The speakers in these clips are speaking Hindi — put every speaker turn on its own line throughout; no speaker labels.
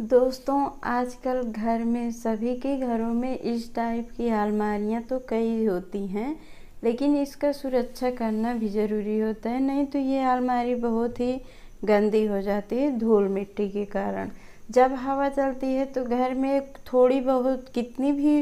दोस्तों आजकल घर में सभी के घरों में इस टाइप की अलमारियाँ तो कई होती हैं लेकिन इसका सुरक्षा करना भी ज़रूरी होता है नहीं तो ये अलमारी बहुत ही गंदी हो जाती है धूल मिट्टी के कारण जब हवा चलती है तो घर में थोड़ी बहुत कितनी भी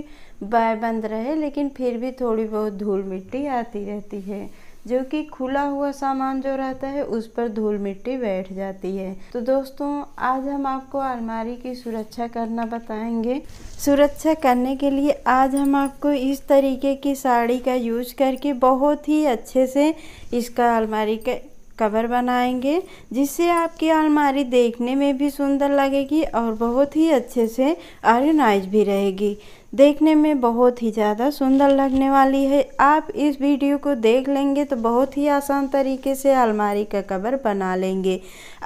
बंद रहे लेकिन फिर भी थोड़ी बहुत धूल मिट्टी आती रहती है जो कि खुला हुआ सामान जो रहता है उस पर धूल मिट्टी बैठ जाती है तो दोस्तों आज हम आपको अलमारी की सुरक्षा करना बताएंगे सुरक्षा करने के लिए आज हम आपको इस तरीके की साड़ी का यूज करके बहुत ही अच्छे से इसका अलमारी का कवर बनाएंगे जिससे आपकी अलमारी देखने में भी सुंदर लगेगी और बहुत ही अच्छे से ऑर्गेनाइज भी रहेगी देखने में बहुत ही ज़्यादा सुंदर लगने वाली है आप इस वीडियो को देख लेंगे तो बहुत ही आसान तरीके से अलमारी का कवर बना लेंगे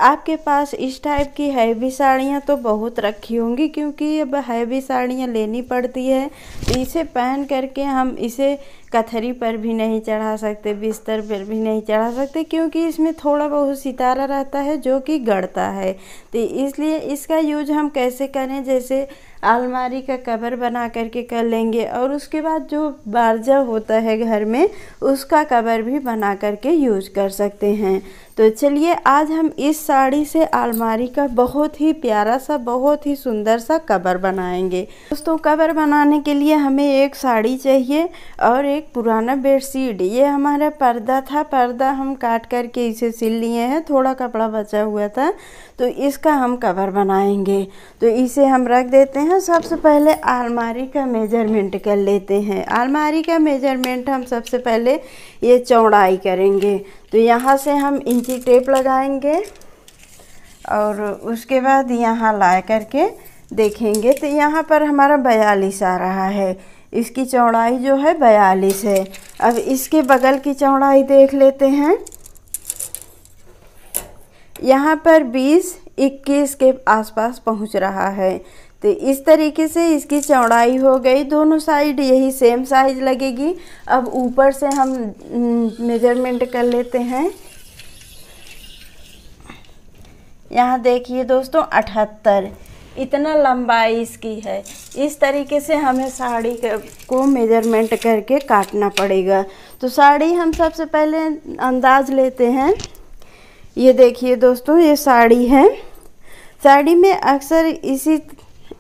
आपके पास इस टाइप की हैवी साड़ियाँ तो बहुत रखी होंगी क्योंकि अब हैवी साड़ियाँ लेनी पड़ती है तो इसे पहन करके हम इसे कथरी पर भी नहीं चढ़ा सकते बिस्तर पर भी नहीं चढ़ा सकते क्योंकि इसमें थोड़ा बहुत सितारा रहता है जो कि गढ़ता है तो इसलिए इसका यूज हम कैसे करें जैसे अलमारी का कवर बना करके कर लेंगे और उसके बाद जो बारजा होता है घर में उसका कवर भी बना करके यूज कर सकते हैं तो चलिए आज हम इस साड़ी से अलमारी का बहुत ही प्यारा सा बहुत ही सुंदर सा कवर बनाएंगे दोस्तों कवर बनाने के लिए हमें एक साड़ी चाहिए और एक पुराना बेडशीट ये हमारा पर्दा था पर्दा हम काट करके इसे सिल लिए हैं थोड़ा कपड़ा बचा हुआ था तो इसका हम कवर बनाएंगे तो इसे हम रख देते हैं सबसे पहले आलमारी का मेजरमेंट कर लेते हैं आलमारी का मेजरमेंट हम सबसे पहले ये चौड़ाई करेंगे तो यहाँ से हम इंची टेप लगाएंगे और उसके बाद यहाँ ला करके देखेंगे तो यहाँ पर हमारा बयालीस आ रहा है इसकी चौड़ाई जो है बयालीस है अब इसके बगल की चौड़ाई देख लेते हैं यहाँ पर 20 21 के आसपास पहुँच रहा है तो इस तरीके से इसकी चौड़ाई हो गई दोनों साइड यही सेम साइज लगेगी अब ऊपर से हम मेजरमेंट हम्म, कर लेते हैं यहाँ देखिए दोस्तों अठहत्तर इतना लंबाई इसकी है इस तरीके से हमें साड़ी को मेजरमेंट करके काटना पड़ेगा तो साड़ी हम सबसे पहले अंदाज लेते हैं ये देखिए दोस्तों ये साड़ी है साड़ी में अक्सर इसी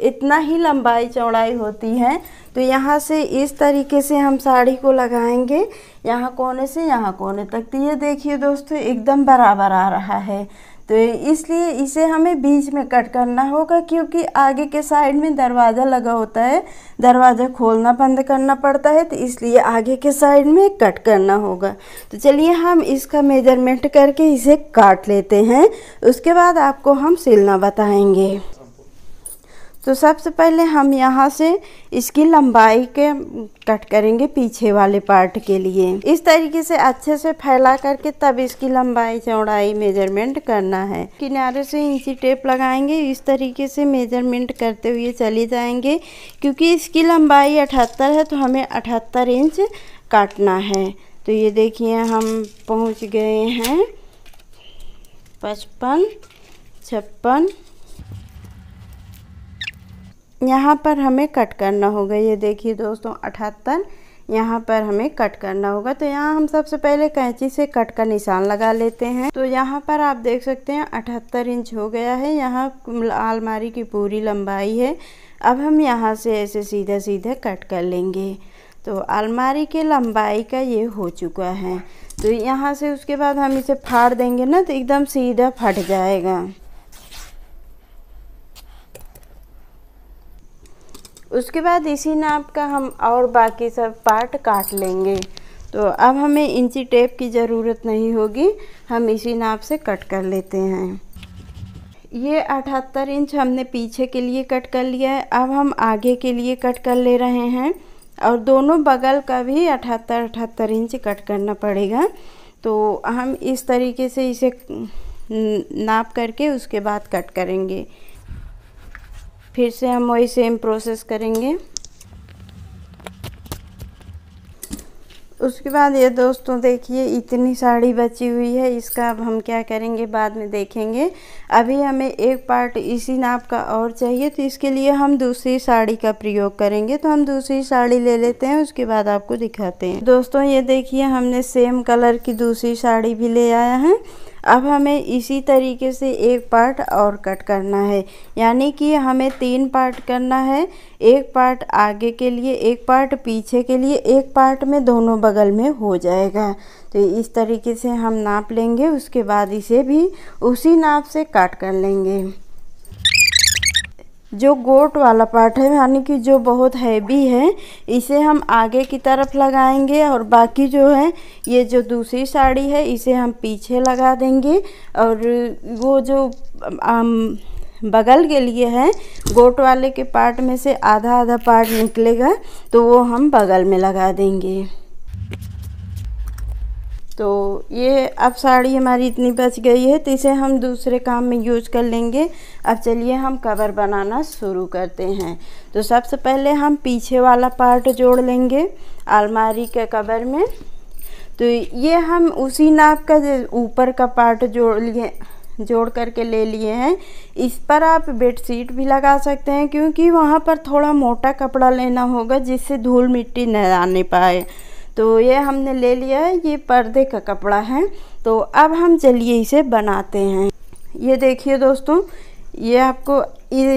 इतना ही लंबाई चौड़ाई होती है तो यहाँ से इस तरीके से हम साड़ी को लगाएंगे यहाँ कोने से यहाँ कोने तक तो ये देखिए दोस्तों एकदम बराबर आ रहा है तो इसलिए इसे हमें बीच में कट करना होगा क्योंकि आगे के साइड में दरवाज़ा लगा होता है दरवाज़ा खोलना बंद करना पड़ता है तो इसलिए आगे के साइड में कट करना होगा तो चलिए हम इसका मेजरमेंट करके इसे काट लेते हैं उसके बाद आपको हम सिलना बताएंगे तो सबसे पहले हम यहाँ से इसकी लंबाई के कट करेंगे पीछे वाले पार्ट के लिए इस तरीके से अच्छे से फैला करके तब इसकी लंबाई चौड़ाई मेजरमेंट करना है किनारे से इंची टेप लगाएंगे इस तरीके से मेजरमेंट करते हुए चले जाएंगे क्योंकि इसकी लंबाई अठहत्तर है तो हमें अठहत्तर इंच काटना है तो ये देखिए हम पहुँच गए हैं पचपन छप्पन यहाँ पर हमें कट करना होगा ये देखिए दोस्तों अठहत्तर यहाँ पर हमें कट करना होगा तो यहाँ हम सबसे पहले कैंची से कट का निशान लगा लेते हैं तो यहाँ पर आप देख सकते हैं अठहत्तर इंच हो गया है यहाँ आलमारी की पूरी लंबाई है अब हम यहाँ से ऐसे सीधा सीधा कट कर लेंगे तो अलमारी के लंबाई का ये हो चुका है तो यहाँ से उसके बाद हम इसे फाड़ देंगे ना तो एकदम सीधा फट जाएगा उसके बाद इसी नाप का हम और बाकी सब पार्ट काट लेंगे तो अब हमें इंची टेप की ज़रूरत नहीं होगी हम इसी नाप से कट कर लेते हैं ये 78 इंच हमने पीछे के लिए कट कर लिया है अब हम आगे के लिए कट कर ले रहे हैं और दोनों बगल का भी 78 78 इंच कट करना पड़ेगा तो हम इस तरीके से इसे नाप करके उसके बाद कट करेंगे फिर से हम वही सेम प्रोसेस करेंगे उसके बाद ये दोस्तों देखिए इतनी साड़ी बची हुई है इसका अब हम क्या करेंगे बाद में देखेंगे अभी हमें एक पार्ट इसी नाप का और चाहिए तो इसके लिए हम दूसरी साड़ी का प्रयोग करेंगे तो हम दूसरी साड़ी ले लेते हैं उसके बाद आपको दिखाते हैं दोस्तों ये देखिए हमने सेम कलर की दूसरी साड़ी भी ले आया है अब हमें इसी तरीके से एक पार्ट और कट करना है यानी कि हमें तीन पार्ट करना है एक पार्ट आगे के लिए एक पार्ट पीछे के लिए एक पार्ट में दोनों बगल में हो जाएगा तो इस तरीके से हम नाप लेंगे उसके बाद इसे भी उसी नाप से काट कर लेंगे जो गोट वाला पार्ट है यानी कि जो बहुत हैवी है इसे हम आगे की तरफ लगाएंगे और बाकी जो है ये जो दूसरी साड़ी है इसे हम पीछे लगा देंगे और वो जो आम, बगल के लिए है गोट वाले के पार्ट में से आधा आधा पार्ट निकलेगा तो वो हम बगल में लगा देंगे तो ये अब साड़ी हमारी इतनी बच गई है तो इसे हम दूसरे काम में यूज कर लेंगे अब चलिए हम कवर बनाना शुरू करते हैं तो सबसे पहले हम पीछे वाला पार्ट जोड़ लेंगे अलमारी के कवर में तो ये हम उसी नाप का ऊपर का पार्ट जोड़ लिए जोड़ करके ले लिए हैं इस पर आप बेड शीट भी लगा सकते हैं क्योंकि वहाँ पर थोड़ा मोटा कपड़ा लेना होगा जिससे धूल मिट्टी न आने पाए तो ये हमने ले लिया है ये पर्दे का कपड़ा है तो अब हम चलिए इसे बनाते हैं ये देखिए दोस्तों ये आपको ये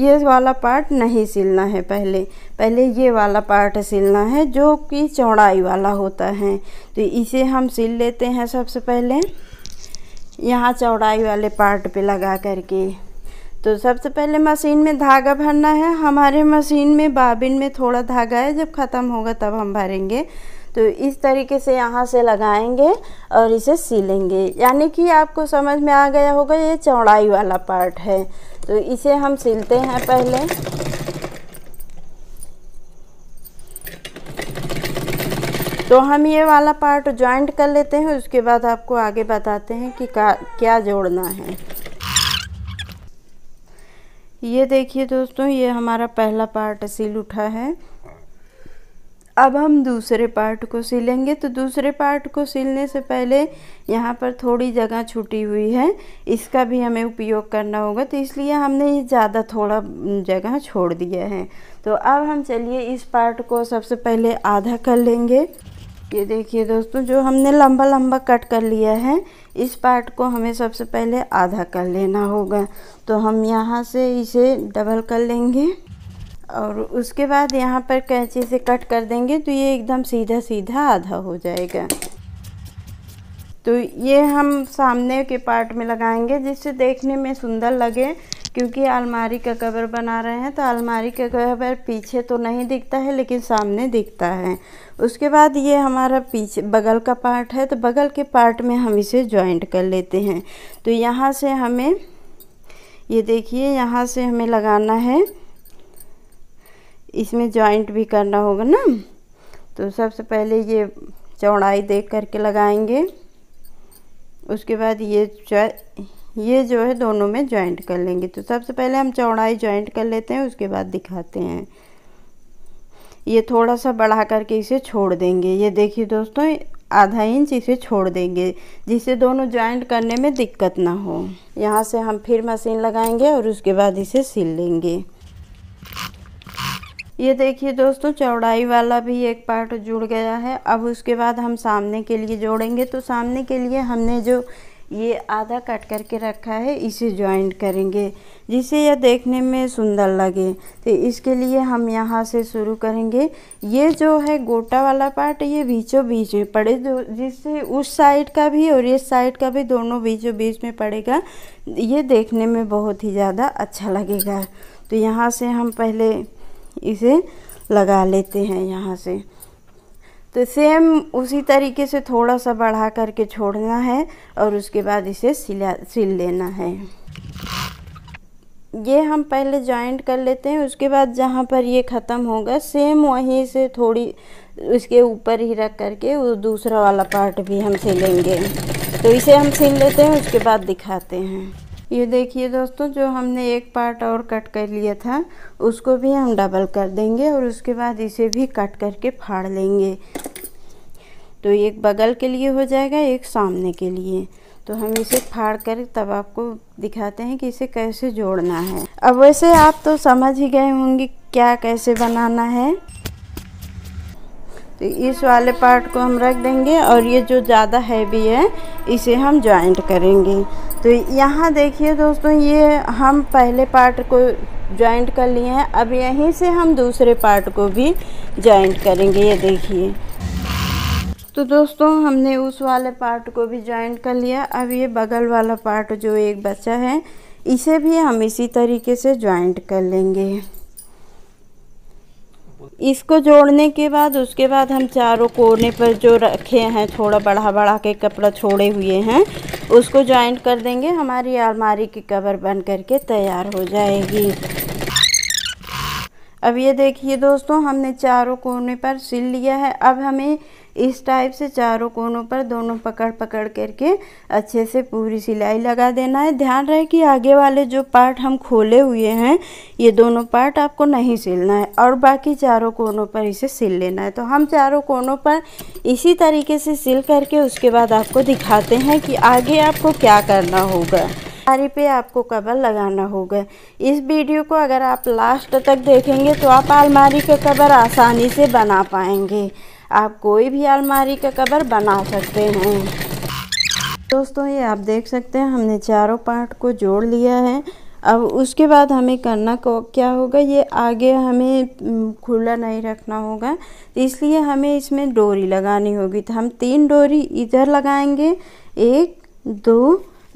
ये वाला पार्ट नहीं सिलना है पहले पहले ये वाला पार्ट सिलना है जो कि चौड़ाई वाला होता है तो इसे हम सिल लेते हैं सबसे पहले यहाँ चौड़ाई वाले पार्ट पे लगा करके तो सबसे पहले मशीन में धागा भरना है हमारे मशीन में बाबिन में थोड़ा धागा है जब ख़त्म होगा तब हम भरेंगे तो इस तरीके से यहाँ से लगाएंगे और इसे सिलेंगे यानी कि आपको समझ में आ गया होगा ये चौड़ाई वाला पार्ट है तो इसे हम सिलते हैं पहले तो हम ये वाला पार्ट ज्वाइंट कर लेते हैं उसके बाद आपको आगे बताते हैं कि क्या जोड़ना है ये देखिए दोस्तों ये हमारा पहला पार्ट सिल उठा है अब हम दूसरे पार्ट को सिलेंगे तो दूसरे पार्ट को सिलने से पहले यहाँ पर थोड़ी जगह छुटी हुई है इसका भी हमें उपयोग करना होगा तो इसलिए हमने ये ज़्यादा थोड़ा जगह छोड़ दिया है तो अब हम चलिए इस पार्ट को सबसे पहले आधा कर लेंगे ये देखिए दोस्तों जो हमने लंबा लंबा कट कर लिया है इस पार्ट को हमें सबसे पहले आधा कर लेना होगा तो हम यहाँ से इसे डबल कर लेंगे और उसके बाद यहाँ पर कैंची से कट कर देंगे तो ये एकदम सीधा सीधा आधा हो जाएगा तो ये हम सामने के पार्ट में लगाएंगे जिससे देखने में सुंदर लगे क्योंकि अलमारी का कवर बना रहे हैं तो अलमारी का कवर पीछे तो नहीं दिखता है लेकिन सामने दिखता है उसके बाद ये हमारा पीछे बगल का पार्ट है तो बगल के पार्ट में हम इसे जॉइंट कर लेते हैं तो यहाँ से हमें ये देखिए यहाँ से हमें लगाना है इसमें जॉइंट भी करना होगा ना तो सबसे पहले ये चौड़ाई देख करके लगाएंगे उसके बाद ये ये जो है दोनों में जॉइंट कर लेंगे तो सबसे पहले हम चौड़ाई जॉइंट कर लेते हैं उसके बाद दिखाते हैं ये थोड़ा सा बढ़ा करके इसे छोड़ देंगे ये देखिए दोस्तों आधा इंच इसे छोड़ देंगे जिससे दोनों जॉइंट करने में दिक्कत ना हो यहाँ से हम फिर मशीन लगाएंगे और उसके बाद इसे सिल लेंगे ये देखिए दोस्तों चौड़ाई वाला भी एक पार्ट जुड़ गया है अब उसके बाद हम सामने के लिए जोड़ेंगे तो सामने के लिए हमने जो ये आधा कट करके रखा है इसे ज्वाइंट करेंगे जिससे यह देखने में सुंदर लगे तो इसके लिए हम यहाँ से शुरू करेंगे ये जो है गोटा वाला पार्ट ये बीचों बीच में पड़े जो जिससे उस साइड का भी और इस साइड का भी दोनों बीचों बीच में पड़ेगा ये देखने में बहुत ही ज़्यादा अच्छा लगेगा तो यहाँ से हम पहले इसे लगा लेते हैं यहाँ से तो सेम उसी तरीके से थोड़ा सा बढ़ा करके छोड़ना है और उसके बाद इसे सिला सिल लेना है ये हम पहले जॉइंट कर लेते हैं उसके बाद जहाँ पर ये ख़त्म होगा सेम वहीं से थोड़ी उसके ऊपर ही रख करके वो दूसरा वाला पार्ट भी हम सिलेंगे तो इसे हम सिल लेते हैं उसके बाद दिखाते हैं ये देखिए दोस्तों जो हमने एक पार्ट और कट कर लिया था उसको भी हम डबल कर देंगे और उसके बाद इसे भी कट करके फाड़ लेंगे तो एक बगल के लिए हो जाएगा एक सामने के लिए तो हम इसे फाड़ कर तब आपको दिखाते हैं कि इसे कैसे जोड़ना है अब वैसे आप तो समझ ही गए होंगे क्या कैसे बनाना है तो इस वाले पार्ट को हम रख देंगे और ये जो ज़्यादा हैवी है इसे हम ज्वाइंट करेंगे तो यहाँ देखिए दोस्तों ये हम पहले पार्ट को ज्वाइंट कर लिए हैं अब यहीं से हम दूसरे पार्ट को भी जॉइंट करेंगे ये देखिए तो दोस्तों हमने उस वाले पार्ट को भी ज्वाइंट कर लिया अब ये बगल वाला पार्ट जो एक बच्चा है इसे भी हम इसी तरीके से ज्वाइंट कर लेंगे इसको जोड़ने के बाद उसके बाद हम चारों कोने पर जो रखे हैं थोड़ा बढ़ा बढ़ा के कपड़ा छोड़े हुए हैं उसको जॉइंट कर देंगे हमारी अलमारी की कवर बन करके तैयार हो जाएगी अब ये देखिए दोस्तों हमने चारों कोने पर सिल लिया है अब हमें इस टाइप से चारों कोनों पर दोनों पकड़ पकड़ करके अच्छे से पूरी सिलाई लगा देना है ध्यान रहे कि आगे वाले जो पार्ट हम खोले हुए हैं ये दोनों पार्ट आपको नहीं सिलना है और बाकी चारों कोनों पर इसे सिल लेना है तो हम चारों कोनों पर इसी तरीके से सिल करके उसके बाद आपको दिखाते हैं कि आगे आपको क्या करना होगा साड़ी पे आपको कवर लगाना होगा इस वीडियो को अगर आप लास्ट तक देखेंगे तो आप अलमारी के कवर आसानी से बना पाएंगे आप कोई भी अलमारी का कवर बना सकते हैं दोस्तों ये आप देख सकते हैं हमने चारों पार्ट को जोड़ लिया है अब उसके बाद हमें करना को क्या होगा ये आगे हमें खुला नहीं रखना होगा इसलिए हमें इसमें डोरी लगानी होगी तो हम तीन डोरी इधर लगाएंगे एक दो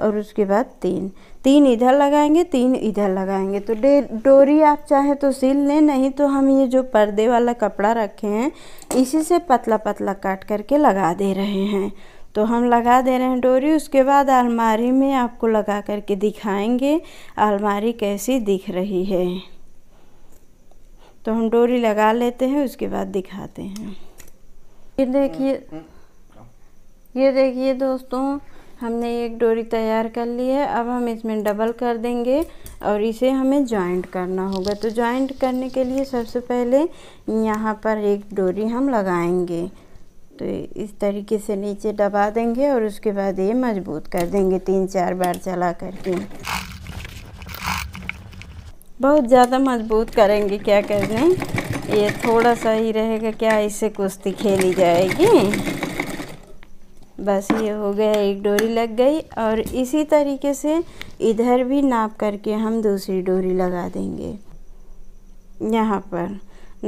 और उसके बाद तीन तीन इधर लगाएंगे तीन इधर लगाएंगे तो डे डोरी आप चाहे तो सिल लें नहीं तो हम ये जो पर्दे वाला कपड़ा रखे हैं इसी से पतला पतला काट करके लगा दे रहे हैं तो हम लगा दे रहे हैं डोरी उसके बाद अलमारी में आपको लगा करके दिखाएंगे अलमारी कैसी दिख रही है तो हम डोरी लगा लेते हैं उसके बाद दिखाते हैं ये देखिए ये देखिए दोस्तों हमने एक डोरी तैयार कर ली है अब हम इसमें डबल कर देंगे और इसे हमें जॉइंट करना होगा तो जॉइंट करने के लिए सबसे पहले यहाँ पर एक डोरी हम लगाएंगे तो इस तरीके से नीचे दबा देंगे और उसके बाद ये मजबूत कर देंगे तीन चार बार चला करके बहुत ज़्यादा मजबूत करेंगे क्या करने ये थोड़ा सा ही रहेगा क्या इससे कुश्ती खेली जाएगी बस ये हो गया एक डोरी लग गई और इसी तरीके से इधर भी नाप करके हम दूसरी डोरी लगा देंगे यहाँ पर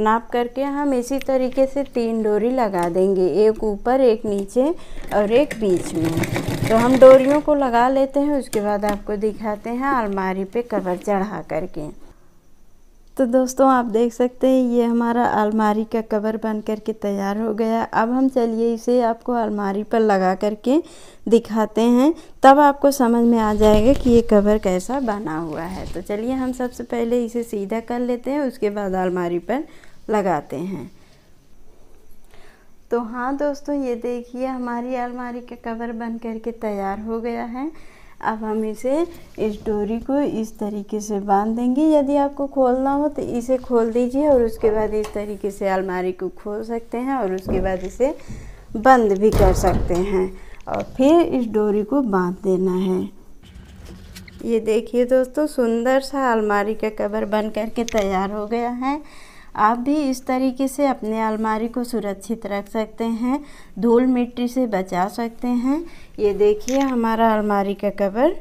नाप करके हम इसी तरीके से तीन डोरी लगा देंगे एक ऊपर एक नीचे और एक बीच में तो हम डोरियों को लगा लेते हैं उसके बाद आपको दिखाते हैं अलमारी पे कवर चढ़ा करके तो दोस्तों आप देख सकते हैं ये हमारा अलमारी का कवर बन कर के तैयार हो गया अब हम चलिए इसे आपको अलमारी पर लगा करके दिखाते हैं तब आपको समझ में आ जाएगा कि ये कवर कैसा बना हुआ है तो चलिए हम सबसे पहले इसे सीधा कर लेते हैं उसके बाद अलमारी पर लगाते हैं तो हाँ दोस्तों ये देखिए हमारी अलमारी का कवर बन करके तैयार हो गया है अब हम इसे इस डोरी को इस तरीके से बांध देंगे यदि आपको खोलना हो तो इसे खोल दीजिए और उसके बाद इस तरीके से अलमारी को खोल सकते हैं और उसके बाद इसे बंद भी कर सकते हैं और फिर इस डोरी को बांध देना है ये देखिए दोस्तों सुंदर सा अलमारी का कवर बन करके तैयार हो गया है आप भी इस तरीके से अपने अलमारी को सुरक्षित रख सकते हैं धूल मिट्टी से बचा सकते हैं ये देखिए हमारा अलमारी का कवर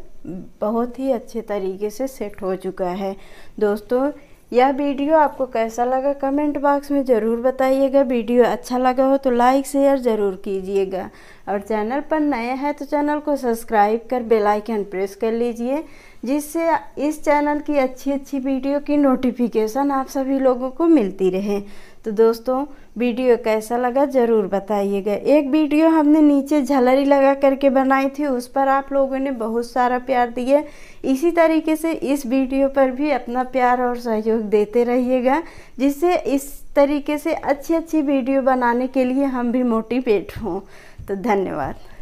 बहुत ही अच्छे तरीके से सेट हो चुका है दोस्तों यह वीडियो आपको कैसा लगा कमेंट बॉक्स में ज़रूर बताइएगा वीडियो अच्छा लगा हो तो लाइक शेयर ज़रूर कीजिएगा और चैनल पर नए हैं तो चैनल को सब्सक्राइब कर बेल आइकन प्रेस कर लीजिए जिससे इस चैनल की अच्छी अच्छी वीडियो की नोटिफिकेशन आप सभी लोगों को मिलती रहे तो दोस्तों वीडियो कैसा लगा ज़रूर बताइएगा एक वीडियो हमने नीचे झलरी लगा करके बनाई थी उस पर आप लोगों ने बहुत सारा प्यार दिया इसी तरीके से इस वीडियो पर भी अपना प्यार और सहयोग देते रहिएगा जिससे इस तरीके से अच्छी अच्छी वीडियो बनाने के लिए हम भी मोटिवेट हों तो धन्यवाद